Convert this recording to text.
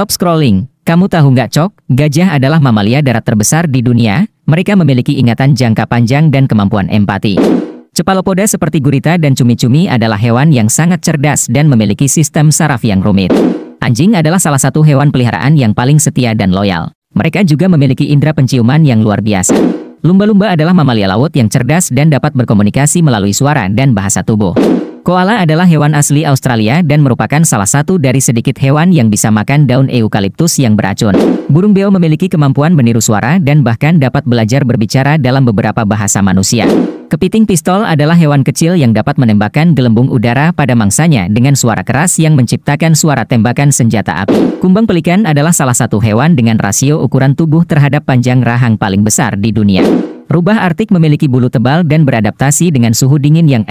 Stop scrolling. Kamu tahu nggak Cok, gajah adalah mamalia darat terbesar di dunia, mereka memiliki ingatan jangka panjang dan kemampuan empati. Cephalopoda seperti gurita dan cumi-cumi adalah hewan yang sangat cerdas dan memiliki sistem saraf yang rumit. Anjing adalah salah satu hewan peliharaan yang paling setia dan loyal. Mereka juga memiliki indera penciuman yang luar biasa. Lumba-lumba adalah mamalia laut yang cerdas dan dapat berkomunikasi melalui suara dan bahasa tubuh. Koala adalah hewan asli Australia dan merupakan salah satu dari sedikit hewan yang bisa makan daun eukaliptus yang beracun. Burung beo memiliki kemampuan meniru suara dan bahkan dapat belajar berbicara dalam beberapa bahasa manusia. Kepiting pistol adalah hewan kecil yang dapat menembakkan gelembung udara pada mangsanya dengan suara keras yang menciptakan suara tembakan senjata api. Kumbang pelikan adalah salah satu hewan dengan rasio ukuran tubuh terhadap panjang rahang paling besar di dunia. Rubah Artik memiliki bulu tebal dan beradaptasi dengan suhu dingin yang